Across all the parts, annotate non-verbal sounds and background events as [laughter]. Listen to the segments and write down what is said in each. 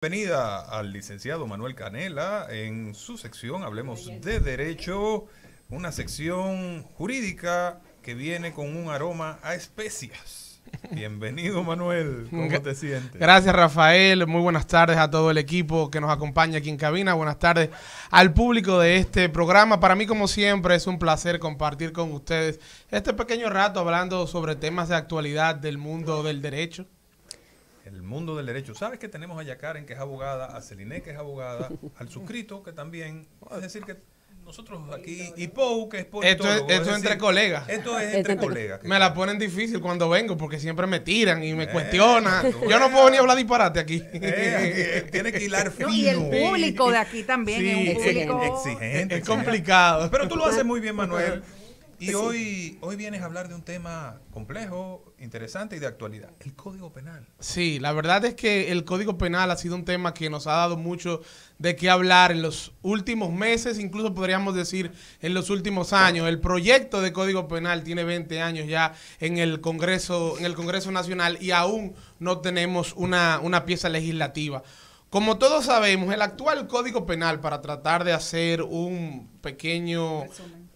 Bienvenida al licenciado Manuel Canela en su sección Hablemos de Derecho, una sección jurídica que viene con un aroma a especias. Bienvenido Manuel, ¿cómo te sientes? Gracias Rafael, muy buenas tardes a todo el equipo que nos acompaña aquí en cabina, buenas tardes al público de este programa. Para mí como siempre es un placer compartir con ustedes este pequeño rato hablando sobre temas de actualidad del mundo del derecho el mundo del derecho. Sabes que tenemos a Yacaren, que es abogada, a Celine, que es abogada, al suscrito, que también. Es decir, que nosotros aquí, y Pou, que es por Esto esto es entre colegas. Esto es entre colegas. Me la ponen difícil cuando vengo porque siempre me tiran y me eh, cuestionan. Yo no puedo ni hablar disparate aquí. Eh, eh, tiene que hilar fino. y el público de aquí también es un exigente. Es complicado. Pero tú lo haces muy bien, Manuel. Y hoy, hoy vienes a hablar de un tema complejo, interesante y de actualidad, el Código Penal. Sí, la verdad es que el Código Penal ha sido un tema que nos ha dado mucho de qué hablar en los últimos meses, incluso podríamos decir en los últimos años. El proyecto de Código Penal tiene 20 años ya en el Congreso, en el Congreso Nacional y aún no tenemos una, pieza legislativa. Como todos sabemos, el actual Código Penal, para tratar de hacer un pequeño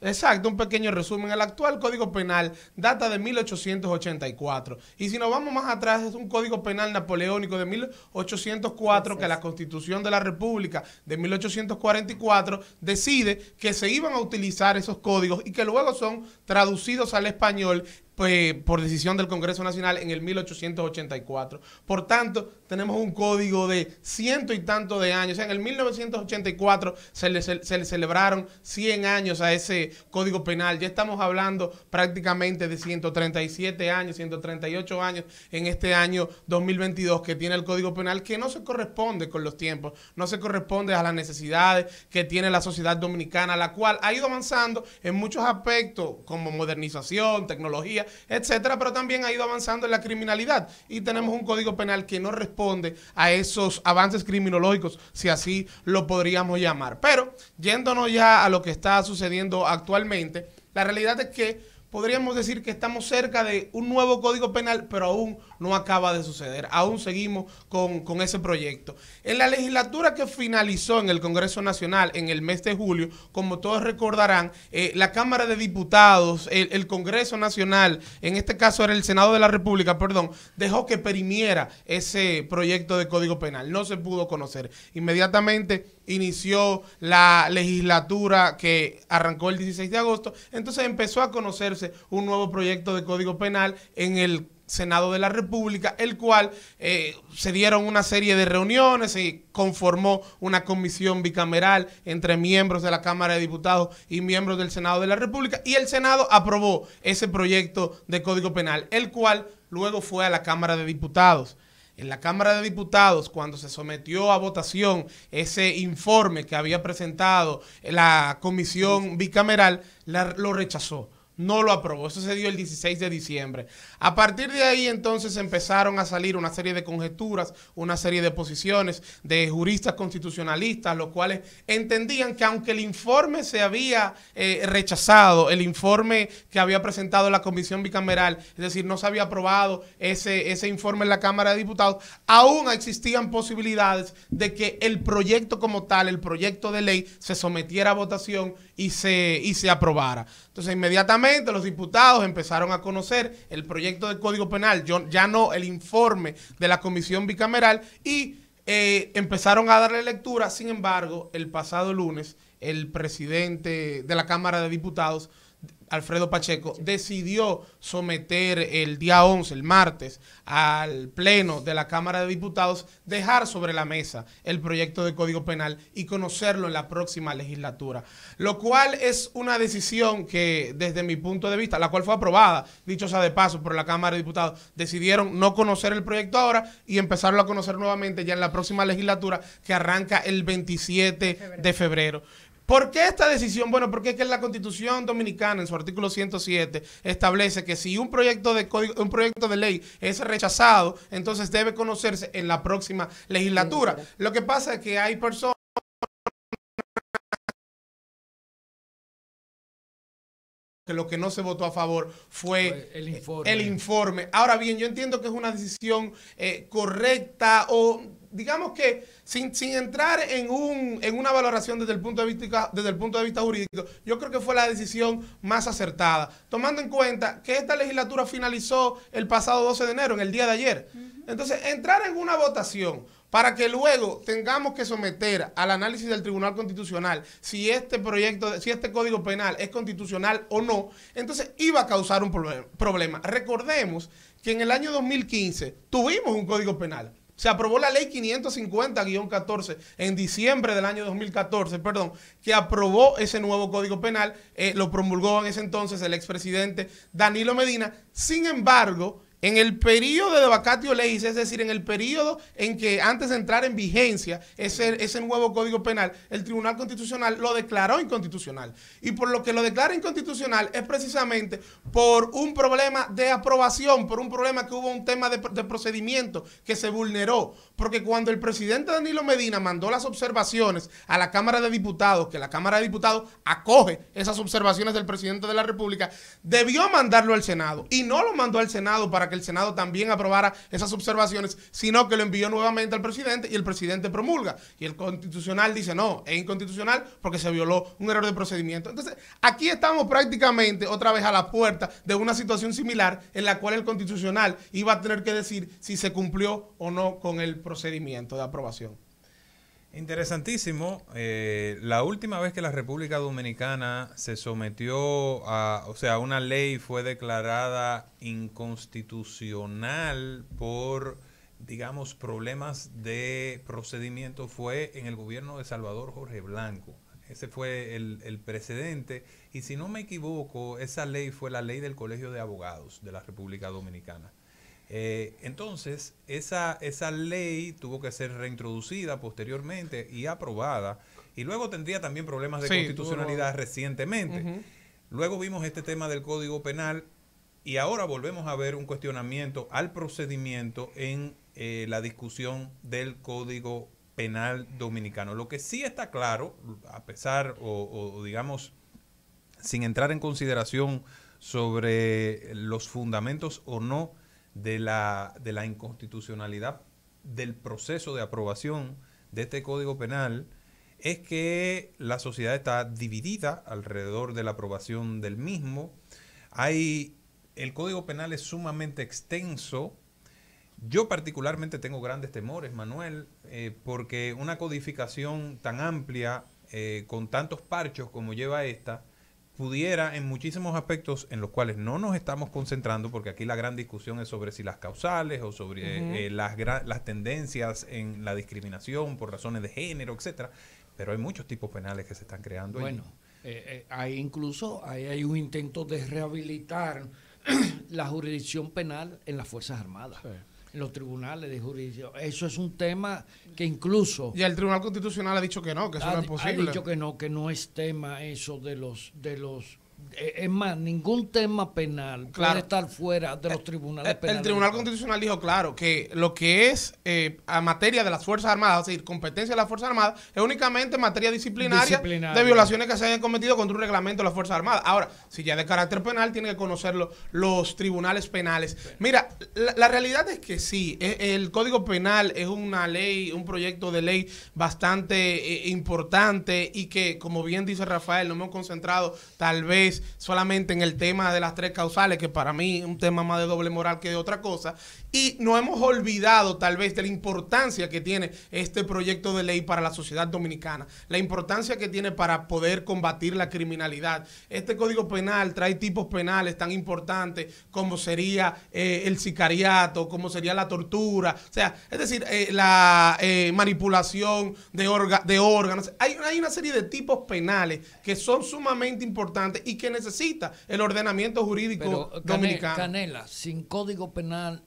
Exacto, un pequeño resumen. El actual Código Penal data de 1884. Y si nos vamos más atrás, es un Código Penal napoleónico de 1804 que la Constitución de la República de 1844 decide que se iban a utilizar esos códigos y que luego son traducidos al español pues, por decisión del Congreso Nacional en el 1884. Por tanto, tenemos un código de ciento y tanto de años. en el 1984 se le celebraron 100 años a ese código penal. Ya estamos hablando prácticamente de 137 años, 138 años en este año 2022 que tiene el código penal, que no se corresponde con los tiempos, no se corresponde a las necesidades que tiene la sociedad dominicana, la cual ha ido avanzando en muchos aspectos como modernización, tecnología etcétera, pero también ha ido avanzando en la criminalidad y tenemos un código penal que no responde a esos avances criminológicos, si así lo podríamos llamar. Pero yéndonos ya a lo que está sucediendo actualmente, la realidad es que podríamos decir que estamos cerca de un nuevo código penal, pero aún no acaba de suceder. Aún seguimos con, ese proyecto. En la legislatura que finalizó en el Congreso Nacional en el mes de julio, como todos recordarán, eh, la Cámara de Diputados, el, el, Congreso Nacional, en este caso era el Senado de la República, perdón, dejó que perimiera ese proyecto de Código Penal. No se pudo conocer. Inmediatamente inició la legislatura que arrancó el 16 de agosto. Entonces empezó a conocerse un nuevo proyecto de Código Penal en el Senado de la República, el cual eh, se dieron una serie de reuniones y conformó una comisión bicameral entre miembros de la Cámara de Diputados y miembros del Senado de la República y el Senado aprobó ese proyecto de Código Penal, el cual luego fue a la Cámara de Diputados. En la Cámara de Diputados, cuando se sometió a votación ese informe que había presentado la comisión bicameral, lo rechazó no lo aprobó. Eso se dio el 16 de diciembre. A partir de ahí entonces empezaron a salir una serie de conjeturas, una serie de posiciones de juristas constitucionalistas, los cuales entendían que aunque el informe se había eh, rechazado, el informe que había presentado la Comisión Bicameral, es decir, no se había aprobado ese, ese informe en la Cámara de Diputados, aún existían posibilidades de que el proyecto como tal, el proyecto de ley, se sometiera a votación y se, y se aprobara. Entonces inmediatamente los diputados empezaron a conocer el proyecto de Código Penal, ya no el informe de la Comisión Bicameral, y eh, empezaron a darle lectura. Sin embargo, el pasado lunes, el presidente de la Cámara de Diputados Alfredo Pacheco, decidió someter el día 11, el martes, al Pleno de la Cámara de Diputados, dejar sobre la mesa el proyecto de Código Penal y conocerlo en la próxima legislatura. Lo cual es una decisión que, desde mi punto de vista, la cual fue aprobada, dicho sea de paso, por la Cámara de Diputados, decidieron no conocer el proyecto ahora y empezarlo a conocer nuevamente ya en la próxima legislatura que arranca el 27 de febrero. ¿Por qué esta decisión? Bueno, porque es que la Constitución Dominicana, en su artículo 107, establece que si un proyecto de un proyecto de ley es rechazado, entonces debe conocerse en la próxima legislatura. Lo que pasa es que hay personas que lo que no se votó a favor fue el informe. El informe. Ahora bien, yo entiendo que es una decisión eh, correcta o digamos que sin, entrar en, una valoración desde el, punto de vista, desde el punto de vista jurídico, yo creo que fue la decisión más acertada, tomando en cuenta que esta legislatura finalizó el pasado 12 de enero, en el día de ayer. Entonces, entrar en una votación para que luego tengamos que someter al análisis del Tribunal Constitucional si este proyecto, si este código penal es constitucional o no, entonces iba a causar un problema. Recordemos que en el año 2015 tuvimos un código penal se aprobó la ley 550-14 en diciembre del año 2014, perdón, que aprobó ese nuevo código penal, eh, lo promulgó en ese entonces el expresidente Danilo Medina. Sin embargo, en el periodo de vacatio legis, es decir, en el periodo en que antes de entrar en vigencia ese, nuevo Código Penal, el Tribunal Constitucional lo declaró inconstitucional. Y por lo que lo declara inconstitucional es precisamente por un problema de aprobación, por un problema que hubo un tema de, de procedimiento que se vulneró. Porque cuando el presidente Danilo Medina mandó las observaciones a la Cámara de Diputados, que la Cámara de Diputados acoge esas observaciones del presidente de la República, debió mandarlo al Senado y no lo mandó al Senado para que el Senado también aprobara esas observaciones, sino que lo envió nuevamente al presidente y el presidente promulga. Y el constitucional dice, no, es inconstitucional porque se violó un error de procedimiento. Entonces, aquí estamos prácticamente otra vez a la puerta de una situación similar en la cual el constitucional iba a tener que decir si se cumplió o no con el procedimiento de aprobación. Interesantísimo. Eh, la última vez que la República Dominicana se sometió a, o sea, una ley fue declarada inconstitucional por, digamos, problemas de procedimiento fue en el gobierno de Salvador Jorge Blanco. Ese fue el precedente. Y si no me equivoco, esa ley fue la ley del Colegio de Abogados de la República Dominicana. Eh, entonces, esa, esa ley tuvo que ser reintroducida posteriormente y aprobada, y luego tendría también problemas de constitucionalidad recientemente. Luego vimos este tema del Código Penal y ahora volvemos a ver un cuestionamiento al procedimiento en eh, la discusión del Código Penal Dominicano. Lo que sí está claro, a pesar o digamos, sin entrar en consideración sobre los fundamentos o no, de la, inconstitucionalidad del proceso de aprobación de este Código Penal es que la sociedad está dividida alrededor de la aprobación del mismo. Hay, el Código Penal es sumamente extenso. Yo particularmente tengo grandes temores, Manuel, eh, porque una codificación tan amplia, eh, con tantos parchos como lleva esta, pudiera en muchísimos aspectos en los cuales no nos estamos concentrando, porque aquí la gran discusión es sobre si las causales o sobre eh, las, las tendencias en la discriminación por razones de género, etcétera, pero hay muchos tipos penales que se están creando. Bueno, eh, eh, hay incluso ahí hay un intento de rehabilitar [clears throat] la jurisdicción penal en las Fuerzas Armadas los tribunales de jurisdicción. Eso es un tema que incluso... Y el Tribunal Constitucional ha dicho que no, que eso no es posible. Ha dicho que no, que no es tema eso de los, de los eh, es más, ningún tema penal claro. puede estar fuera de los eh, tribunales el, penales. El Tribunal Constitucional dijo claro que lo que es eh, a materia de las Fuerzas Armadas, es decir, competencia de las Fuerzas Armadas, es únicamente materia disciplinaria, de violaciones que se hayan cometido contra un reglamento de las Fuerzas Armadas. Ahora, si ya de carácter penal, tiene que conocerlo los tribunales penales. Mira, la, realidad es que sí, e, el Código Penal es una ley, un proyecto de ley bastante importante y que, como bien dice Rafael, no hemos concentrado tal vez solamente en el tema de las tres causales, que para mí es un tema más de doble moral que de otra cosa, y no hemos olvidado tal vez de la importancia que tiene este proyecto de ley para la sociedad dominicana, la importancia que tiene para poder combatir la criminalidad. Este código penal trae tipos penales tan importantes como sería eh, el sicariato, como sería la tortura, o sea, es decir, eh, la eh, manipulación de, de órganos. Hay, una serie de tipos penales que son sumamente importantes y que necesita el ordenamiento jurídico dominicano. Canela, sin código penal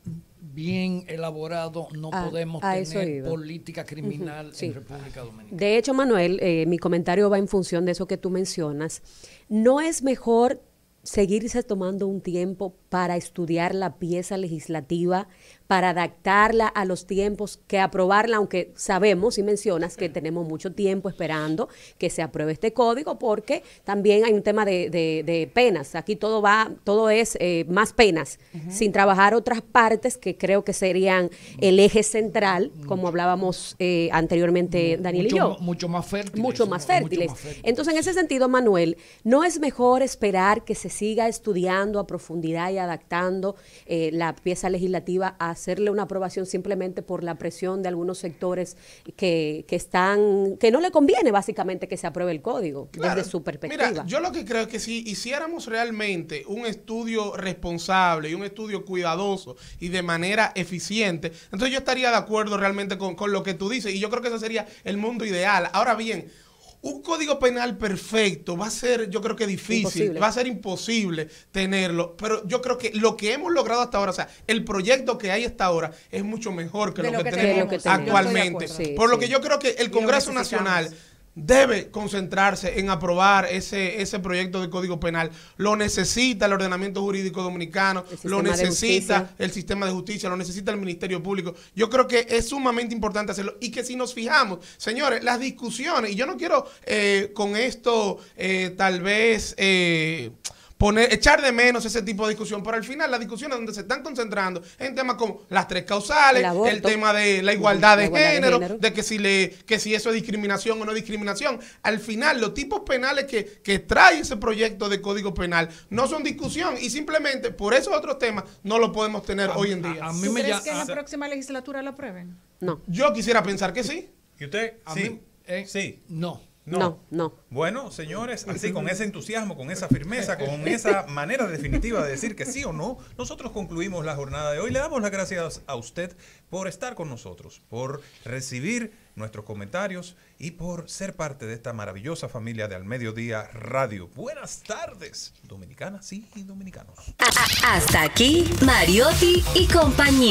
bien elaborado, no ah, podemos tener política criminal en República Dominicana. De hecho, Manuel, eh, mi comentario va en función de eso que tú mencionas. No es mejor seguirse tomando un tiempo para estudiar la pieza legislativa, para adaptarla a los tiempos, que aprobarla, aunque sabemos y mencionas que tenemos mucho tiempo esperando que se apruebe este código, porque también hay un tema de, de, penas. Aquí todo va, todo es eh, más penas, sin trabajar otras partes que creo que serían el eje central, como hablábamos eh, anteriormente Daniel y yo. Mucho más fértiles. Mucho más fértiles. Entonces, en ese sentido, Manuel, ¿no es mejor esperar que se siga estudiando a profundidad y adaptando eh, la pieza legislativa a hacerle una aprobación simplemente por la presión de algunos sectores que, que están, que no le conviene básicamente que se apruebe el código desde su perspectiva. Mira, yo lo que creo es que si hiciéramos realmente un estudio responsable y un estudio cuidadoso y de manera eficiente, entonces yo estaría de acuerdo realmente con, con lo que tú dices y yo creo que ese sería el mundo ideal. Ahora bien, un código penal perfecto va a ser, yo creo que difícil, va a ser imposible tenerlo, pero yo creo que lo que hemos logrado hasta ahora, o sea, el proyecto que hay hasta ahora es mucho mejor que, lo, que tenemos, actualmente. Por lo que yo creo que el Congreso Nacional debe concentrarse en aprobar ese, ese proyecto de código penal. Lo necesita el ordenamiento jurídico dominicano, lo necesita el sistema de justicia, lo necesita el Ministerio Público. Yo creo que es sumamente importante hacerlo y que si nos fijamos, señores, las discusiones, y yo no quiero eh, con esto eh, tal vez... Eh, poner, echar de menos ese tipo de discusión. Pero al final, las discusiones donde se están concentrando en temas como las tres causales, el, tema de la igualdad, de, género, de, que si le, que si eso es discriminación o no discriminación. Al final, los tipos penales que, trae ese proyecto de código penal no son discusión y simplemente por esos otros temas no lo podemos tener hoy en día. A, que en la próxima legislatura lo aprueben? No. Yo quisiera pensar que sí. ¿Y usted? A sí. Eh, sí. No. No. no, Bueno, señores, así con [laughs] ese entusiasmo, con esa firmeza, con esa manera definitiva de decir que sí o no, nosotros concluimos la jornada de hoy. Le damos las gracias a usted por estar con nosotros, por recibir nuestros comentarios y por ser parte de esta maravillosa familia de Al Mediodía Radio. Buenas tardes, dominicanas y dominicanos. Hasta aquí, Mariotti y compañía.